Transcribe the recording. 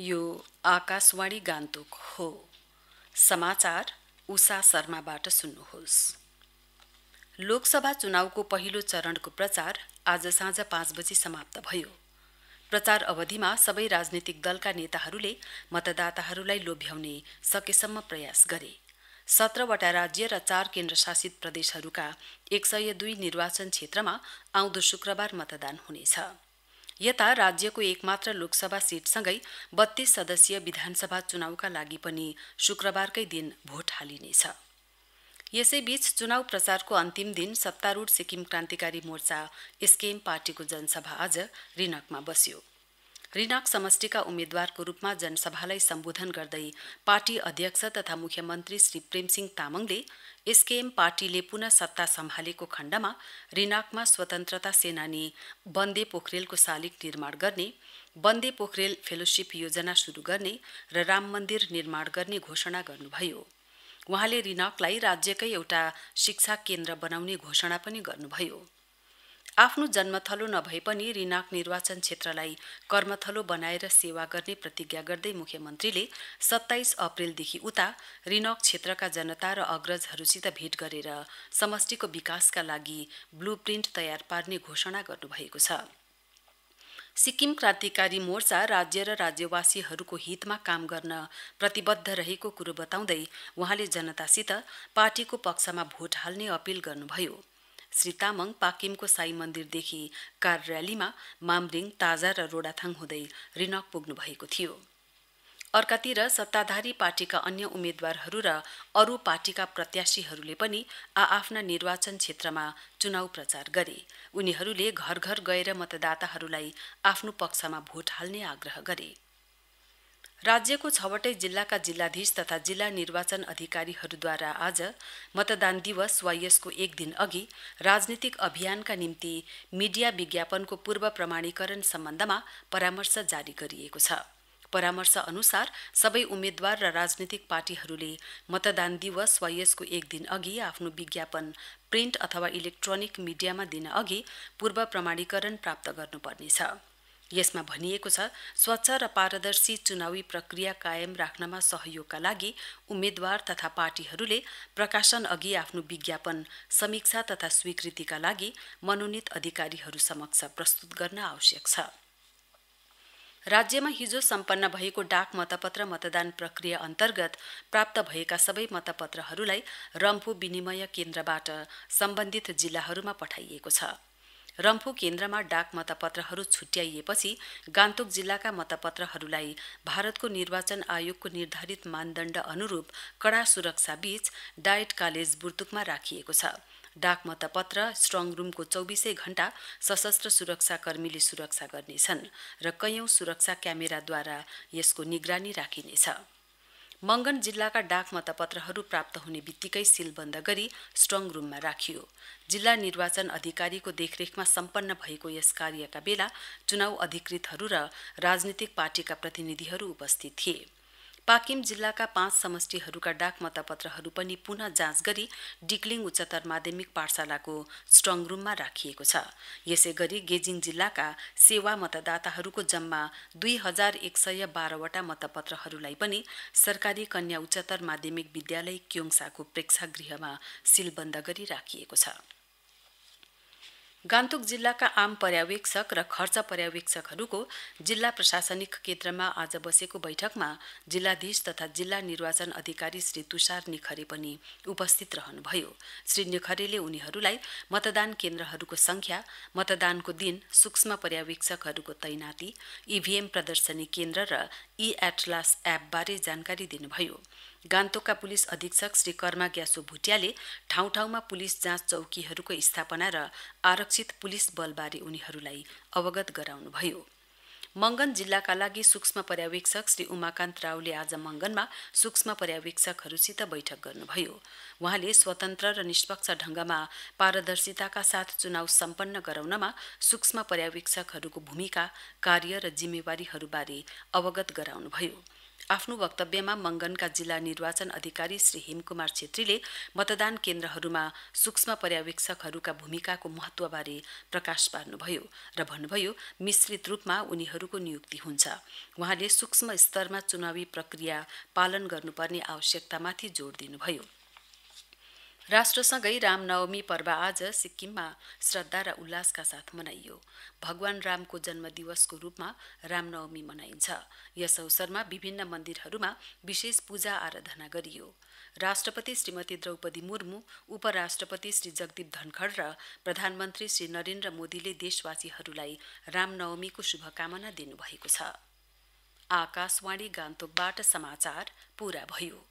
यो आकाशवाणी गान्तोक हो समाचार उषा शर्माबाट सुन्नुहोस् लोकसभा चुनावको पहिलो चरणको प्रचार आज साँझ पाँच बजी समाप्त भयो प्रचार अवधिमा सबै राजनीतिक दलका नेताहरूले मतदाताहरूलाई लोभ्याउने सकेसम्म प्रयास गरे सत्रवटा राज्य र चार केन्द्रशासित प्रदेशहरूका एक सय दुई निर्वाचन क्षेत्रमा आउँदो शुक्रबार मतदान हुनेछ यता राज्यको एकमात्र लोकसभा सीटसँगै बत्तीस सदस्यीय विधानसभा चुनावका लागि पनि शुक्रबारकै दिन भोट हालिनेछ यसैबीच चुनाव प्रचारको अन्तिम दिन सत्तारूढ सिक्किम क्रान्तिकारी मोर्चा एसकेएम पार्टीको जनसभा आज रिनकमा बस्यो रिनाक समष्टिका उम्मेद्वारको रूपमा जनसभालाई सम्बोधन गर्दै पार्टी अध्यक्ष तथा मुख्यमन्त्री श्री प्रेमसिंह तामाङले एसकेएम पार्टीले पुनः सत्ता सम्हालेको खण्डमा रिनाकमा स्वतन्त्रता सेनानी बन्दे पोखरेलको शालिग निर्माण गर्ने बन्दे पोखरेल फेलोसिप योजना सुरु गर्ने र राम मन्दिर निर्माण गर्ने घोषणा गर्नुभयो वहाँले रिनाकलाई राज्यकै एउटा शिक्षा केन्द्र बनाउने घोषणा पनि गर्नुभयो आफ्नो जन्मथलो नभए पनि रिनाक निर्वाचन क्षेत्रलाई कर्मथलो बनाएर सेवा गर्ने प्रतिज्ञा गर्दै मुख्यमन्त्रीले सत्ताइस अप्रेलदेखि उता रिनाक क्षेत्रका जनता र अग्रजहरूसित भेट गरेर समष्टिको विकासका लागि ब्लू प्रिन्ट तयार पार्ने घोषणा गर्नुभएको छ सिक्किम क्रान्तिकारी मोर्चा राज्य र राज्यवासीहरूको हितमा काम गर्न प्रतिबद्ध रहेको कुरो बताउँदै वहाँले जनतासित पार्टीको पक्षमा भोट हाल्ने अपील गर्नुभयो श्री तामाङ पाकिमको साई मन्दिरदेखि कार र्यालीमा मामरिङ ताजा र रोडाथाङ हुँदै रिनक पुग्नु भएको थियो अर्कातिर सत्ताधारी पार्टीका अन्य उम्मेद्वारहरू र अरू पार्टीका प्रत्याशीहरूले पनि आ आफ्ना निर्वाचन क्षेत्रमा चुनाउ प्रचार गरे उनीहरूले घर घर गएर मतदाताहरूलाई आफ्नो पक्षमा भोट हाल्ने आग्रह गरे राज्यको छवटै जिल्लाका जिल्लाधीश तथा जिल्ला निर्वाचन अधिकारीहरूद्वारा आज मतदान दिवस वा यसको एक दिन अघि राजनीतिक अभियानका निम्ति मीडिया विज्ञापनको पूर्व प्रमाणीकरण सम्बन्धमा परामर्श जारी गरिएको छ परामर्श अनुसार सबै उम्मेद्वार र राजनीतिक पार्टीहरूले मतदान दिवस वा यसको एक दिन अघि आफ्नो विज्ञापन प्रिन्ट अथवा इलेक्ट्रोनिक मिडियामा दिन अघि पूर्व प्रमाणीकरण प्राप्त गर्नुपर्नेछ यसमा भनिएको छ स्वच्छ र पारदर्शी चुनावी प्रक्रिया कायम राख्नमा सहयोगका लागि उम्मेद्वार तथा पार्टीहरूले प्रकाशन अघि आफ्नो विज्ञापन समीक्षा तथा स्वीकृतिका लागि मनोनित अधिकारीहरू समक्ष प्रस्तुत गर्न आवश्यक छ राज्यमा हिजो सम्पन्न भएको डाक मतपत्र मतदान प्रक्रिया अन्तर्गत प्राप्त भएका सबै मतपत्रहरूलाई रम्फू विनिमय केन्द्रबाट सम्बन्धित जिल्लाहरूमा पठाइएको छ रम्फू केन्द्रमा डाक मतपत्रहरू छुट्याइएपछि गान्तोक जिल्लाका मतपत्रहरूलाई भारतको निर्वाचन आयोगको निर्धारित मानदण्ड अनुरूप कड़ा सुरक्षाबीच डायट कालेज बुर्तुकमा राखिएको छ डाक मतपत्र स्ट्रङ रूमको चौबिसै घण्टा सशस्त्र सुरक्षाकर्मीले सुरक्षा गर्नेछन् र कैयौं सुरक्षा क्यामेराद्वारा यसको निगरानी राखिनेछ मंगन जिल्लाका डाक मतपत्रहरू प्राप्त हुने बित्तिकै सीलबन्द गरी स्ट्रङ रूममा राखियो जिल्ला निर्वाचन अधिकारीको देखरेखमा सम्पन्न भएको यस कार्यका बेला चुनाउ अधिकृतहरू र राजनीतिक पार्टीका प्रतिनिधिहरू उपस्थित थिए पाकिम जिल्लाका पाँच समष्टिहरूका डाक मतपत्रहरू पनि पुनः जाँच गरी डिक्लिङ उच्चतर माध्यमिक पाठशालाको स्ट्रङ रूममा राखिएको छ यसै गरी गेजिङ जिल्लाका सेवा मतदाताहरूको जम्मा दुई हजार एक सय बाह्रवटा मतपत्रहरूलाई पनि सरकारी कन्या उच्चतर माध्यमिक विद्यालय क्योङसाको प्रेक्षागृहमा सिलबन्द गरी राखिएको छ गान्तोक जिल्लाका आम पर्यावेक्षक र खर्च पर्यावेक्षकहरूको जिल्ला प्रशासनिक केन्द्रमा आज बसेको बैठकमा जिल्लाधीश तथा जिल्ला निर्वाचन अधिकारी श्री तुषार निखरे पनि उपस्थित रहनुभयो श्री निखरेले उनीहरूलाई मतदान केन्द्रहरूको संख्या मतदानको दिन सूक्ष्म पर्यावेक्षकहरूको तैनाती इभीएम प्रदर्शनी केन्द्र र ई एटलास एपबारे जानकारी दिनुभयो गान्तोकका पुलिस अधीक्षक श्री कर्मा ग्यासो भुटियाले ठाउँ ठाउँमा पुलिस जाँच चौकीहरूको स्थापना र आरक्षित पुलिस बलबारे उनीहरूलाई अवगत गराउनुभयो मंगन जिल्लाका लागि सूक्ष्म पर्यावेक्षक श्री उमाकान्त रावले आज मंगनमा सूक्ष्म पर्यावेक्षकहरूसित बैठक गर्नुभयो वहाँले स्वतन्त्र र निष्पक्ष ढंगमा पारदर्शिताका साथ चुनाव सम्पन्न गराउनमा सूक्ष्म पर्यावेक्षकहरूको भूमिका कार्य र जिम्मेवारीहरूबारे अवगत गराउनुभयो आफ्नो वक्तव्यमा मंगनका जिल्ला निर्वाचन अधिकारी श्री हेमकुमार छेत्रीले मतदान केन्द्रहरूमा सूक्ष्म पर्यावेक्षकहरूका भूमिकाको महत्वबारे प्रकाश पार्नुभयो र भन्नुभयो मिश्रित रूपमा उनीहरूको नियुक्ति हुन्छ वहाँले सूक्ष्म स्तरमा चुनावी प्रक्रिया पालन गर्नुपर्ने आवश्यकतामाथि जोड दिनुभयो राष्ट्रसँगै रामनवमी पर्व आज सिक्किममा श्रद्धा र उल्लासका साथ मनाइयो भगवान रामको जन्म दिवसको रूपमा रामनवमी मनाइन्छ यस अवसरमा विभिन्न मन्दिरहरूमा विशेष पूजा आराधना गरियो राष्ट्रपति श्रीमती द्रौपदी मुर्मू उपराष्ट्रपति श्री जगदीप धनखड र प्रधानमन्त्री श्री नरेन्द्र मोदीले देशवासीहरूलाई रामनवमीको शुभकामना दिनुभएको छ आकाशवाणी गान्तोकबाट समाचार पूरा भयो